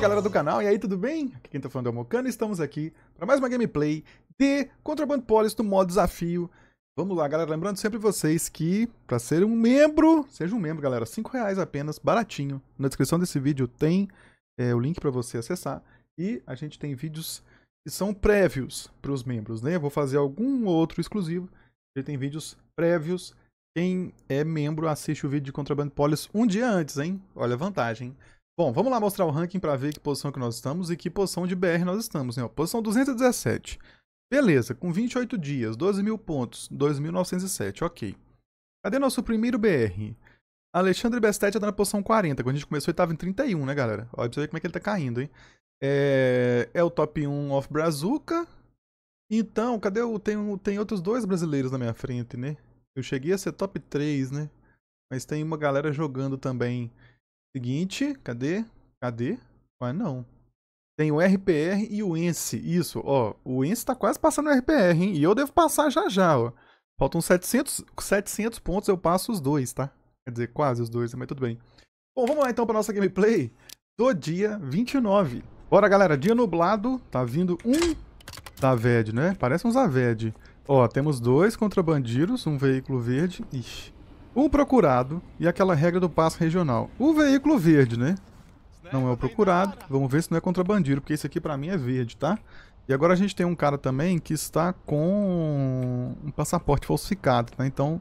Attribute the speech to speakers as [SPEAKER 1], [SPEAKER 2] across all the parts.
[SPEAKER 1] galera do canal, e aí tudo bem? Aqui quem tá falando é o Mocano e estamos aqui para mais uma gameplay de Contraband Police do modo desafio. Vamos lá, galera, lembrando sempre vocês que para ser um membro, seja um membro, galera, 5 reais apenas, baratinho. Na descrição desse vídeo tem é, o link para você acessar e a gente tem vídeos que são prévios para os membros, né? Eu vou fazer algum outro exclusivo, tem vídeos prévios. Quem é membro assiste o vídeo de Contraband Police um dia antes, hein? Olha a vantagem, hein? Bom, vamos lá mostrar o ranking para ver que posição que nós estamos e que posição de BR nós estamos, né? Posição 217. Beleza, com 28 dias, 12 mil pontos, 2.907, ok. Cadê nosso primeiro BR? Alexandre Bestet está na posição 40, quando a gente começou ele estava em 31, né, galera? Olha pra você ver como é que ele está caindo, hein? É, é o top 1 of Brazuca. Então, cadê o... Tem, tem outros dois brasileiros na minha frente, né? Eu cheguei a ser top 3, né? Mas tem uma galera jogando também Seguinte, cadê? Cadê? Ué, não. Tem o RPR e o ENSE. Isso, ó. O ENSE tá quase passando o RPR, hein? E eu devo passar já já, ó. Faltam 700, 700 pontos, eu passo os dois, tá? Quer dizer, quase os dois, né? mas tudo bem. Bom, vamos lá então pra nossa gameplay do dia 29. Bora, galera. Dia nublado. Tá vindo um VED, né? Parece um Zaved. Ó, temos dois contrabandeiros, um veículo verde. Ixi. O procurado e aquela regra do passo regional. O veículo verde, né? Não é o procurado. Vamos ver se não é contrabandeiro, porque esse aqui pra mim é verde, tá? E agora a gente tem um cara também que está com um passaporte falsificado, tá? Então,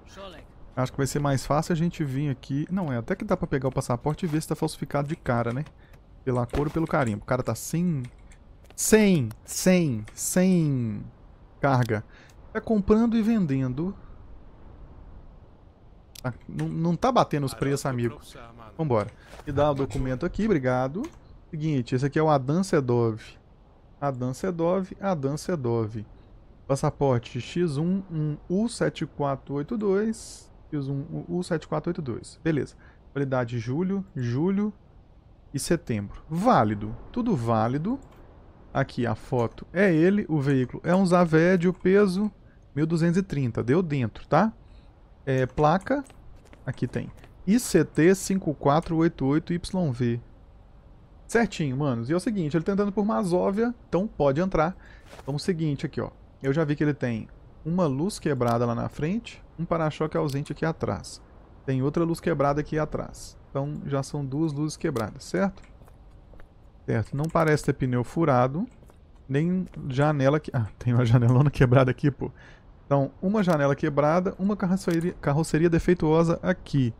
[SPEAKER 1] acho que vai ser mais fácil a gente vir aqui... Não, é até que dá pra pegar o passaporte e ver se tá falsificado de cara, né? Pela cor ou pelo carimbo. O cara tá sem... Sem! Sem! Sem carga. está comprando e vendendo ah, não, não tá batendo os ah, preços, amigo. Vambora. E dá o documento aqui, obrigado. Seguinte, esse aqui é o Adan Sedov. Adan Sedov, Adan Sedov. Passaporte X11U7482. X1U7482. Beleza. Validade julho, julho e setembro. Válido. Tudo válido. Aqui a foto é ele, o veículo é um Zaved, o peso 1230. Deu dentro, tá? É, placa Aqui tem. ICT5488YV. Certinho, manos. E é o seguinte, ele tá entrando por Mazóvia, então pode entrar. Então é o seguinte aqui, ó. Eu já vi que ele tem uma luz quebrada lá na frente, um para-choque ausente aqui atrás. Tem outra luz quebrada aqui atrás. Então já são duas luzes quebradas, certo? Certo. Não parece ter pneu furado, nem janela... Que... Ah, tem uma janelona quebrada aqui, pô. Então, uma janela quebrada, uma carroceria, carroceria defeituosa aqui.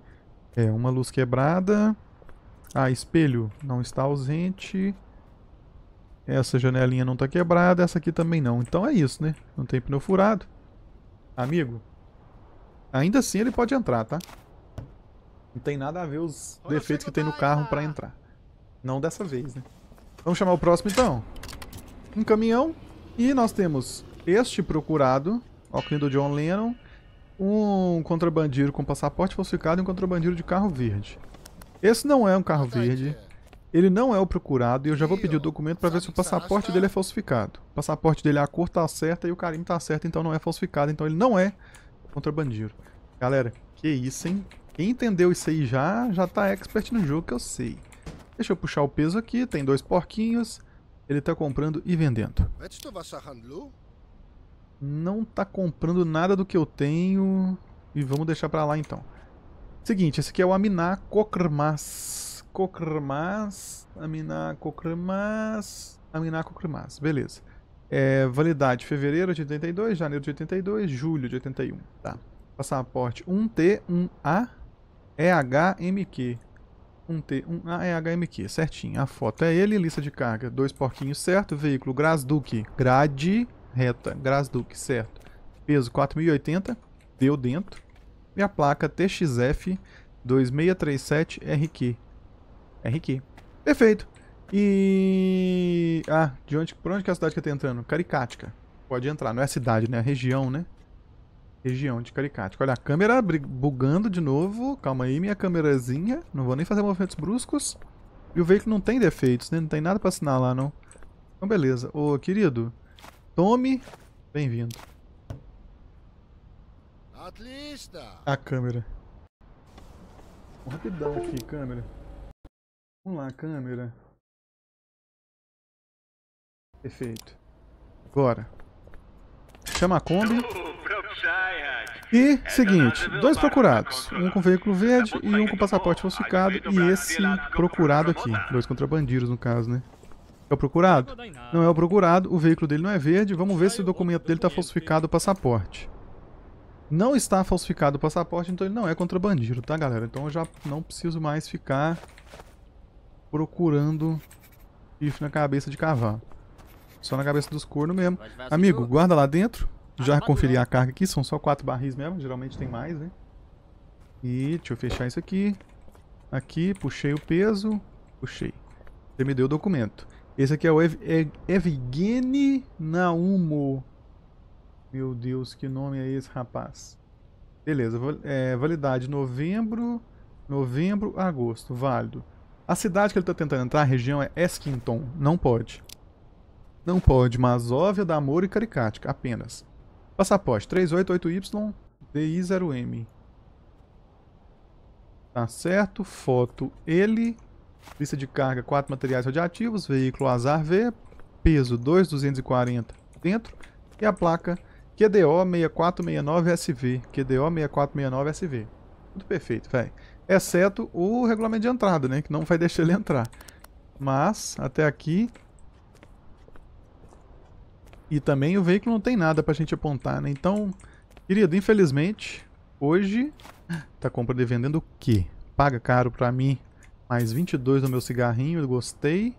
[SPEAKER 1] É, uma luz quebrada. Ah, espelho não está ausente. Essa janelinha não está quebrada, essa aqui também não. Então é isso, né? Não tem pneu furado. Amigo, ainda assim ele pode entrar, tá? Não tem nada a ver os defeitos que tem no carro para entrar. Não dessa vez, né? Vamos chamar o próximo, então. Um caminhão. E nós temos este procurado, óculos do John Lennon, um contrabandeiro com passaporte falsificado e um contrabandeiro de carro verde. Esse não é um carro verde. Ele não é o procurado e eu já vou pedir o documento para ver se o passaporte dele é falsificado. O passaporte dele, é a cor tá certa e o carimbo tá certo, então não é falsificado, então ele não é contrabandeiro. Galera, que isso, hein? Quem entendeu isso aí já, já tá expert no jogo que eu sei. Deixa eu puxar o peso aqui, tem dois porquinhos. Ele tá comprando e vendendo não tá comprando nada do que eu tenho. E vamos deixar pra lá então. Seguinte, esse aqui é o Aminá Kokrmas. Kokrmas. Aminá Kokrmas. Aminá Kokrmas. Beleza. É, validade fevereiro de 82, janeiro de 82, julho de 81. Tá. Passaporte 1T, 1A, EHMQ. 1T, 1A, EHMQ. Certinho. A foto é ele. Lista de carga: dois porquinhos certo. Veículo Grasduque. Grade reta Grasduc, certo. Peso 4080, deu dentro. E a placa TXF 2637RQ. RQ. Perfeito. E... Ah, de onde, por onde que é a cidade que eu tô entrando? Caricática. Pode entrar, não é a cidade, né? É a região, né? Região de Caricática. Olha, a câmera bugando de novo. Calma aí, minha câmerazinha. Não vou nem fazer movimentos bruscos. E o veículo não tem defeitos, né? Não tem nada pra lá não. Então, beleza. Ô, querido, Tome. Bem-vindo. A câmera. rapidão aqui, câmera. Vamos lá, câmera. Perfeito. Agora. Chama a Kombi. E, é, seguinte, dois procurados. Um com veículo verde tá e um tá com passaporte falsificado. Então, e esse procurado aqui. Dois contrabandidos, no caso, né? É o procurado? Não é o procurado, o veículo dele não é verde, vamos ver se o documento dele está falsificado o passaporte. Não está falsificado o passaporte, então ele não é contrabandeiro, tá galera? Então eu já não preciso mais ficar procurando chifre na cabeça de cavalo. Só na cabeça dos cornos mesmo. Amigo, guarda lá dentro. Tá já conferi a carga aqui, são só quatro barris mesmo, geralmente tem mais, né? E deixa eu fechar isso aqui. Aqui, puxei o peso, puxei. Você me deu o documento. Esse aqui é o Ev Ev é Evgeny Naumo. Meu Deus, que nome é esse, rapaz? Beleza, é, validade novembro, novembro, agosto, válido. A cidade que ele está tentando entrar, a região, é Esquinton. Não pode. Não pode. Masóvia, Damoro e caricática, apenas. Passaporte 388 ydi DI0M. Tá certo. Foto ele. Lista de carga, 4 materiais radioativos, veículo Azar V, peso 2,240 dentro e a placa QDO 6469SV, QDO 6469SV. Tudo perfeito, velho. Exceto o regulamento de entrada, né, que não vai deixar ele entrar. Mas, até aqui... E também o veículo não tem nada pra gente apontar, né? Então, querido, infelizmente, hoje... Tá comprando e vendendo o quê? Paga caro pra mim, mais 22 no meu cigarrinho, gostei.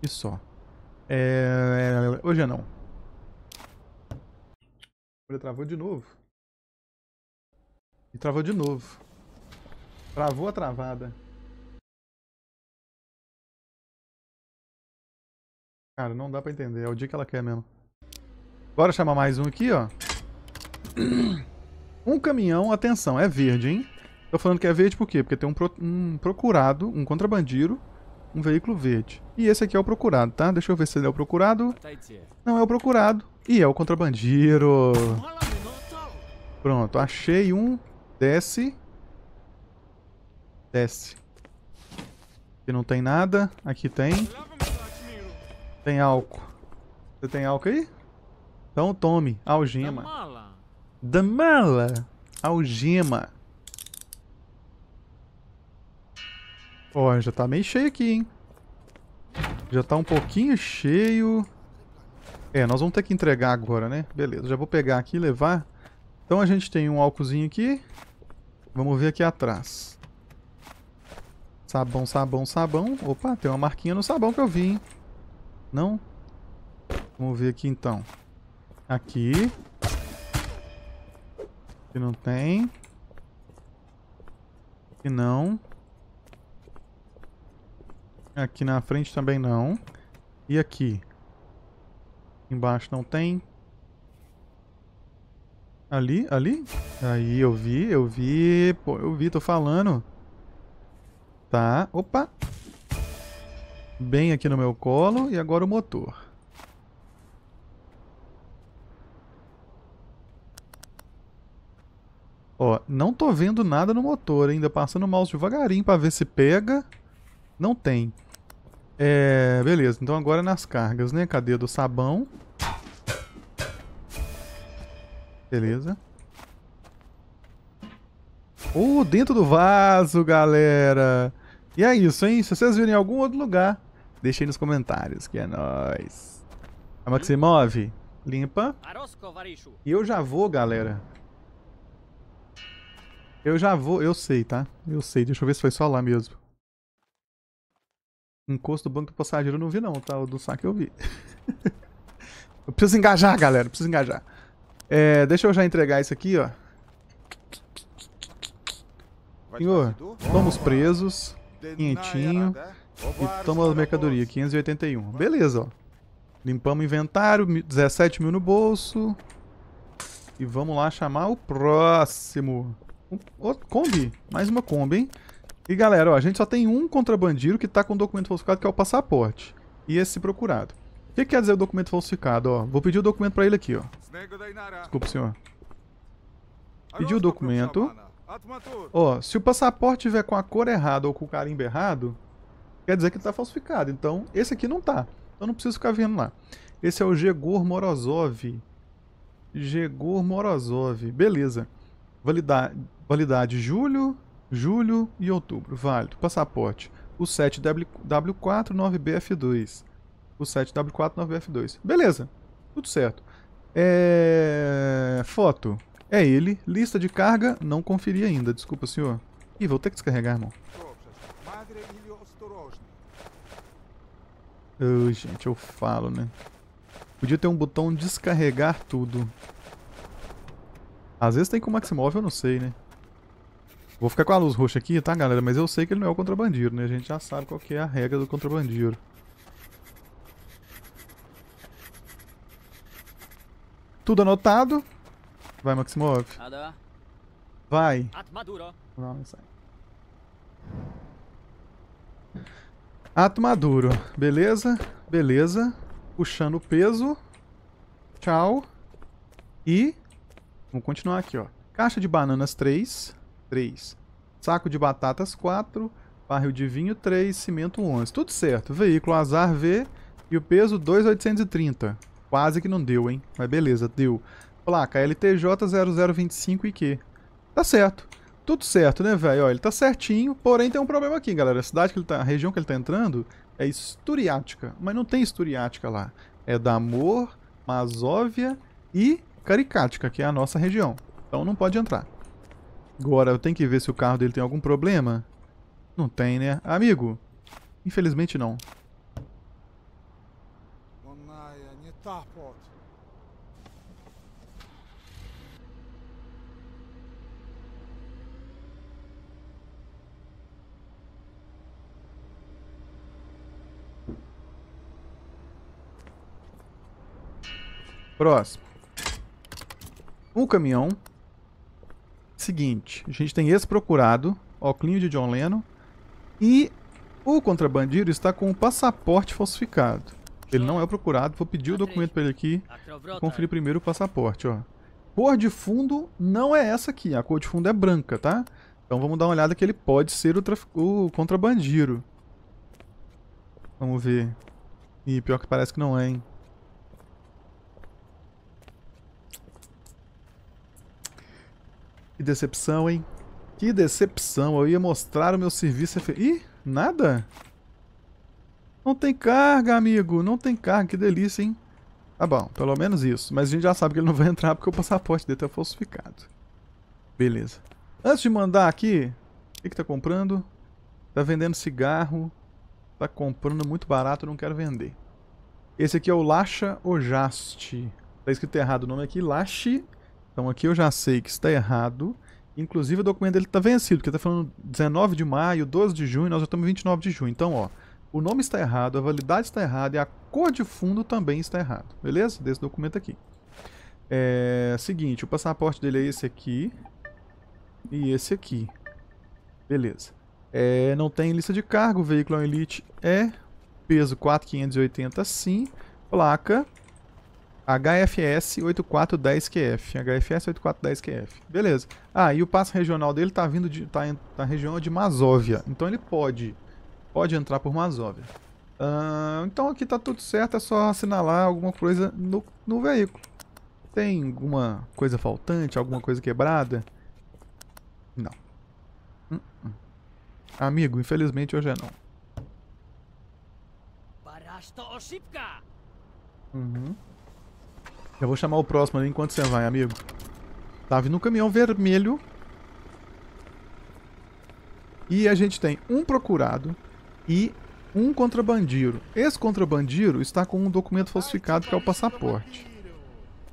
[SPEAKER 1] E só. É, é... Hoje é não. Ele travou de novo. E travou de novo. Travou a travada. Cara, não dá pra entender. É o dia que ela quer mesmo. Bora chamar mais um aqui, ó. Um caminhão, atenção, é verde, hein? Tô falando que é verde por quê? Porque tem um, pro, um procurado, um contrabandiro, um veículo verde. E esse aqui é o procurado, tá? Deixa eu ver se ele é o procurado. Não, é o procurado. E é o contrabandiro. Pronto, achei um. Desce. Desce. Aqui não tem nada. Aqui tem. Tem álcool. Você tem álcool aí? Então tome. Algema. Da mala. Algema. Ó, oh, já tá meio cheio aqui, hein? Já tá um pouquinho cheio. É, nós vamos ter que entregar agora, né? Beleza, já vou pegar aqui e levar. Então a gente tem um álcoolzinho aqui. Vamos ver aqui atrás. Sabão, sabão, sabão. Opa, tem uma marquinha no sabão que eu vi, hein? Não? Vamos ver aqui então. Aqui. Aqui não tem. Aqui não. Aqui na frente também não. E aqui? Embaixo não tem. Ali? Ali? Aí, eu vi, eu vi. Pô, eu vi, tô falando. Tá. Opa! Bem aqui no meu colo. E agora o motor. Ó, não tô vendo nada no motor ainda. Passando o mouse devagarinho pra ver se pega. Pega. Não tem. É, beleza, então agora é nas cargas, né? Cadê do sabão? Beleza. Oh, dentro do vaso, galera! E é isso, hein? Se vocês viram em algum outro lugar, deixem nos comentários, que é nóis. se Maximov, limpa. E eu já vou, galera. Eu já vou, eu sei, tá? Eu sei, deixa eu ver se foi só lá mesmo. Encosto do banco do passageiro eu não vi não, tá? O do saque eu vi. eu preciso engajar, galera. Preciso engajar. É, deixa eu já entregar isso aqui, ó. Senhor, fomos presos. Quinhentinho. E toma as mercadoria, 581. Beleza, ó. Limpamos o inventário, 17 mil no bolso. E vamos lá chamar o próximo. Outro Kombi. Mais uma Kombi, hein? E galera, ó, a gente só tem um contrabandeiro que está com documento falsificado, que é o passaporte. E esse procurado. O que quer dizer o documento falsificado? Ó, vou pedir o documento para ele aqui, ó. Desculpa, senhor. Pedi o documento. Ó, se o passaporte tiver com a cor errada ou com o carimbo errado, quer dizer que está falsificado. Então, esse aqui não está. Eu então, não preciso ficar vendo lá. Esse é o Gegor Morozov. Gegor Morozov. Beleza. Validade, validade julho julho e outubro, válido. Passaporte, o 7W49BF2. O 7W49BF2. Beleza, tudo certo. É... Foto, é ele. Lista de carga, não conferi ainda, desculpa, senhor. Ih, vou ter que descarregar, irmão. Oh, gente, eu falo, né? Podia ter um botão descarregar tudo. Às vezes tem com o Maximóvel, eu não sei, né? Vou ficar com a luz roxa aqui, tá, galera? Mas eu sei que ele não é o contrabandeiro, né? A gente já sabe qual que é a regra do contrabandeiro. Tudo anotado. Vai, Maximov. Vai. Ato maduro. Beleza, beleza. Puxando o peso. Tchau. E... Vamos continuar aqui, ó. Caixa de bananas 3. 3. Saco de batatas, 4. Barril de vinho, 3. Cimento, 11. Tudo certo. Veículo azar V. E o peso, 2,830. Quase que não deu, hein? Mas beleza, deu. Placa LTJ0025 e que Tá certo. Tudo certo, né, velho? Ele tá certinho, porém tem um problema aqui, galera. A cidade que ele tá, a região que ele tá entrando é Esturiática, mas não tem Esturiática lá. É Damor, Masóvia e Caricática, que é a nossa região. Então não pode entrar. Agora, eu tenho que ver se o carro dele tem algum problema. Não tem, né? Amigo, infelizmente não. Próximo. Um caminhão seguinte, a gente tem esse procurado, óculos de John Lennon, e o contrabandeiro está com o passaporte falsificado. Ele não é o procurado, vou pedir o documento para ele aqui, conferir primeiro o passaporte, ó. Cor de fundo não é essa aqui, a cor de fundo é branca, tá? Então vamos dar uma olhada que ele pode ser o, traf... o contrabandeiro. Vamos ver. Ih, pior que parece que não é, hein? Que decepção, hein? Que decepção. Eu ia mostrar o meu serviço... Ih, nada? Não tem carga, amigo. Não tem carga. Que delícia, hein? Tá bom, pelo menos isso. Mas a gente já sabe que ele não vai entrar porque o passaporte dele tá falsificado. Beleza. Antes de mandar aqui... O que que tá comprando? Tá vendendo cigarro. Tá comprando muito barato, não quero vender. Esse aqui é o Lasha Ojaste. Tá escrito errado o nome aqui. Lashi. Então aqui eu já sei que está errado. Inclusive o documento dele está vencido, porque está falando 19 de maio, 12 de junho, nós já estamos em 29 de junho. Então, ó, o nome está errado, a validade está errada e a cor de fundo também está errado, beleza? Desse documento aqui. É, seguinte, o passaporte dele é esse aqui e esse aqui. Beleza. É, não tem lista de cargo, o veículo é um Elite é, peso 4,580 sim, placa HFS 8410QF. HFS 8410QF. Beleza. Ah, e o passo regional dele tá vindo de, tá da tá região de Mazóvia. Então ele pode, pode entrar por Mazóvia. Uh, então aqui tá tudo certo, é só assinalar alguma coisa no, no veículo. Tem alguma coisa faltante, alguma coisa quebrada? Não. Uh -uh. Amigo, infelizmente hoje é não. Uhum. Eu vou chamar o próximo ali enquanto você vai, amigo. Tá vindo um caminhão vermelho. E a gente tem um procurado e um contrabandiro. Esse contrabandiro está com um documento falsificado que é o passaporte.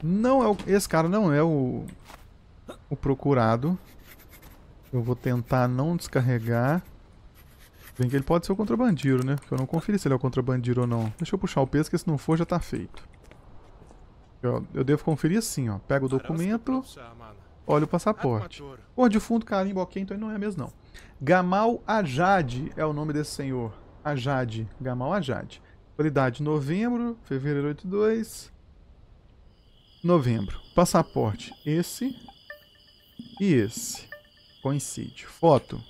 [SPEAKER 1] Não é o, esse cara não é o, o procurado. Eu vou tentar não descarregar. Bem que ele pode ser o contrabandiro, né? Porque eu não conferi se ele é o contrabandiro ou não. Deixa eu puxar o peso, que se não for já tá feito. Eu, eu devo conferir assim, ó. Pega o documento, olha o passaporte. Cor de fundo, carimbo, ok, então não é mesmo, não. Gamal Ajad é o nome desse senhor. Ajad, Gamal Ajad. Validade novembro, fevereiro 82. Novembro. Passaporte, esse e esse. Coincide. Foto,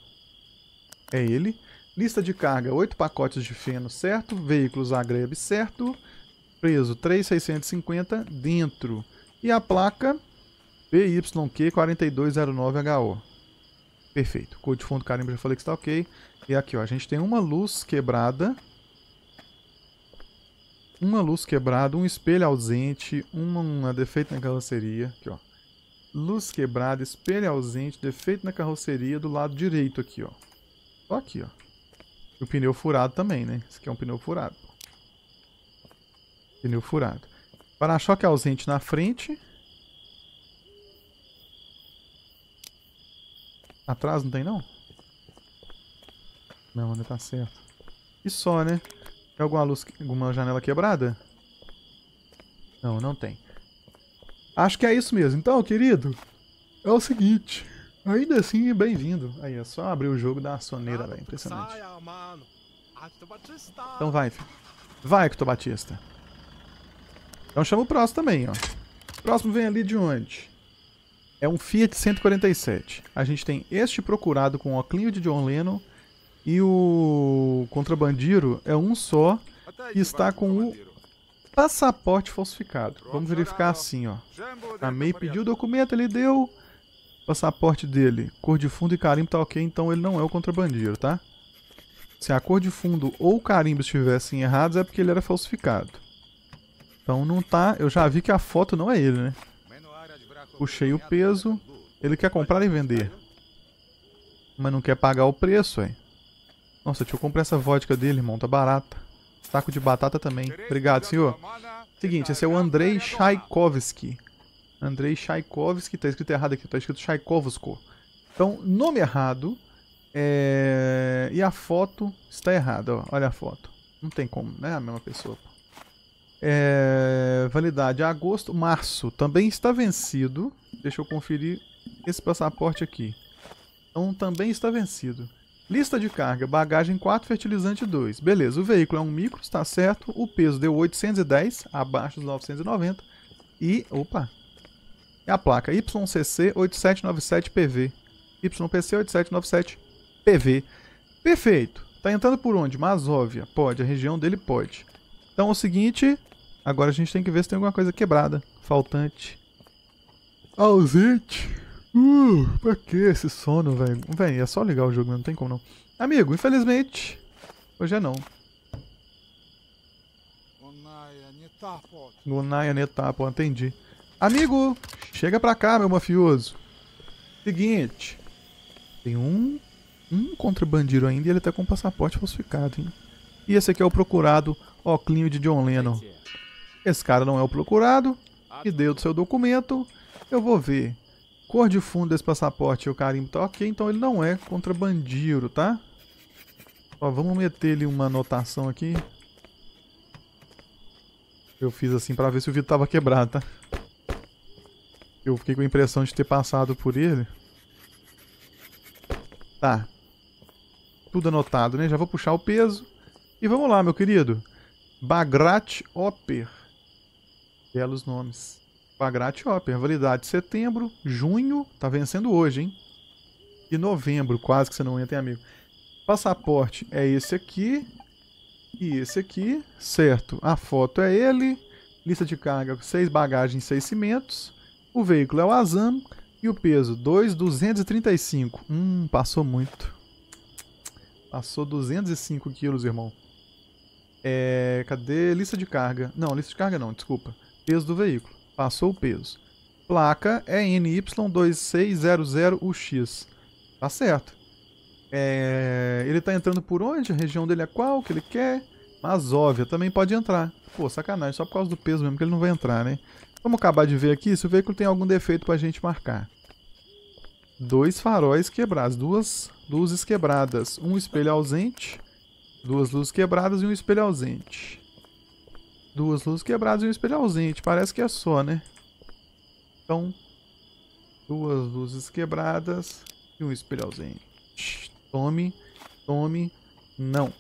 [SPEAKER 1] é ele. Lista de carga, 8 pacotes de feno, certo. Veículos Agreb, certo preso 3650 dentro. E a placa BYQ4209HO. Perfeito. Cor de fundo carimbo já falei que está ok. E aqui, ó, a gente tem uma luz quebrada. Uma luz quebrada, um espelho ausente, uma, uma defeito na carroceria. Aqui, ó. Luz quebrada, espelho ausente, defeito na carroceria do lado direito aqui, ó. Só aqui, ó. E o pneu furado também, né? Esse aqui é um pneu furado. Pneu furado. Para-choque ausente na frente. Atrás não tem não? Não, ainda tá certo. E só, né? Tem alguma luz, alguma janela quebrada? Não, não tem. Acho que é isso mesmo. Então, querido, é o seguinte. Ainda assim, bem-vindo. Aí, é só abrir o jogo da soneira, velho. Impressionante. Então vai, filho. Vai, Couto Batista. Então chama o próximo também, ó. O próximo vem ali de onde? É um Fiat 147. A gente tem este procurado com o Oclinho de John Lennon e o contrabandiro é um só e está com o passaporte falsificado. Vamos verificar assim, ó. A MEI pediu o documento, ele deu passaporte dele. Cor de fundo e carimbo tá ok, então ele não é o contrabandiro, tá? Se a cor de fundo ou o carimbo estivessem errados, é porque ele era falsificado. Então não tá... Eu já vi que a foto não é ele, né? Puxei o peso. Ele quer comprar e vender. Mas não quer pagar o preço, aí. Nossa, deixa eu comprar essa vodka dele, irmão. Tá barata. Saco de batata também. Obrigado, senhor. Seguinte, esse é o Andrei Tchaikovsky. Andrei Tchaikovsky. Tá escrito errado aqui. Tá escrito Tchaikovsky. Então, nome errado. É... E a foto está errada, ó. Olha a foto. Não tem como, né? A mesma pessoa, pô. É, validade agosto, março também está vencido. Deixa eu conferir esse passaporte aqui. Então também está vencido. Lista de carga, bagagem 4, fertilizante 2. Beleza, o veículo é um micro, está certo. O peso deu 810, abaixo dos 990. E, opa, é a placa YCC 8797PV. YPC 8797PV. Perfeito. Está entrando por onde? Masóvia. Pode, a região dele pode. Então é o seguinte, agora a gente tem que ver se tem alguma coisa quebrada, faltante, ausente. Uh, pra que esse sono, velho? Véi, é só ligar o jogo, não tem como não. Amigo, infelizmente, hoje é não. Gunaya Netapo, entendi. Amigo, chega pra cá, meu mafioso. Seguinte, tem um, um contrabandeiro ainda e ele tá com o passaporte falsificado, hein? E esse aqui é o procurado, Oclinho de John Lennon. Esse cara não é o procurado. E deu do seu documento. Eu vou ver. Cor de fundo desse passaporte e o carimbo tá ok, então ele não é contrabandeiro, tá? Ó, vamos meter ele uma anotação aqui. Eu fiz assim pra ver se o vidro tava quebrado, tá? Eu fiquei com a impressão de ter passado por ele. Tá. Tudo anotado, né? Já vou puxar o peso. E vamos lá, meu querido. Bagrat Oper. Belos nomes. Bagrat Oper. Validade setembro, junho, tá vencendo hoje, hein? E novembro, quase que você não entra, hein, amigo. Passaporte é esse aqui. E esse aqui, certo. A foto é ele. Lista de carga, 6 bagagens, 6 cimentos. O veículo é o Azam. E o peso, 2,235. Hum, passou muito. Passou 205 quilos, irmão. É, cadê? Lista de carga. Não, lista de carga não, desculpa. Peso do veículo. Passou o peso. Placa é NY2600UX. Tá certo. É, ele tá entrando por onde? A região dele é qual O que ele quer? Mas óbvio, também pode entrar. Pô, sacanagem, só por causa do peso mesmo que ele não vai entrar, né? Vamos acabar de ver aqui se o veículo tem algum defeito pra gente marcar. Dois faróis quebrados, duas luzes quebradas, um espelho ausente Duas luzes quebradas e um espelho ausente. Duas luzes quebradas e um espelho ausente. Parece que é só, né? Então, duas luzes quebradas e um espelho ausente. Tome, tome, não.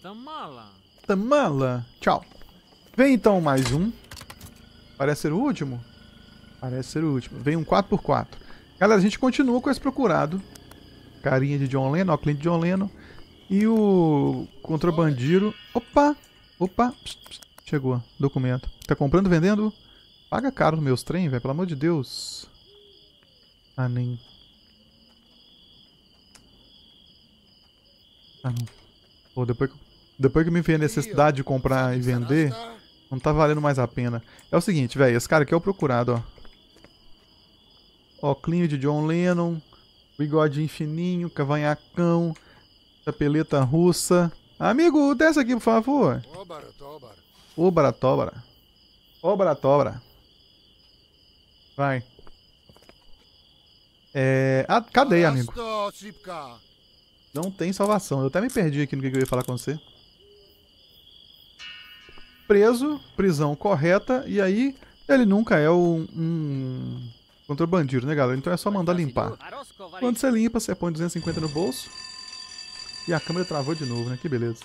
[SPEAKER 1] Tamala. Tamala. Tchau. Vem então mais um. Parece ser o último. Parece ser o último. Vem um 4x4. Galera, a gente continua com esse procurado carinha de John Lennon, óculos de John Lennon. E o contrabandeiro. Opa! Opa! Pss, pss, chegou. Documento. Tá comprando, vendendo? Paga caro nos meus trem, velho. Pelo amor de Deus. Ah, nem. Ah, não. Pô, depois que, depois que me veio a necessidade de comprar e vender, não tá valendo mais a pena. É o seguinte, velho. Esse cara aqui é o procurado, ó. Oclinho de John Lennon bigodinho fininho, cavanhacão, chapeleta russa. Amigo, desce aqui, por favor. Obra, tobra. Obra, tobra. Vai. É... Ah, amigo. Não tem salvação. Eu até me perdi aqui no que eu ia falar com você. Preso, prisão correta, e aí ele nunca é um, um Contra o bandido, né, galera? Então é só mandar limpar. Quando você limpa, você põe 250 no bolso. E a câmera travou de novo, né? Que beleza.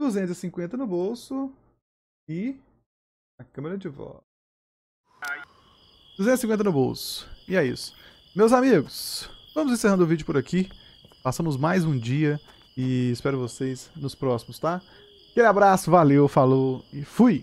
[SPEAKER 1] 250 no bolso. E a câmera de volta. 250 no bolso. E é isso. Meus amigos, vamos encerrando o vídeo por aqui. Passamos mais um dia e espero vocês nos próximos, tá? Aquele abraço, valeu, falou e fui!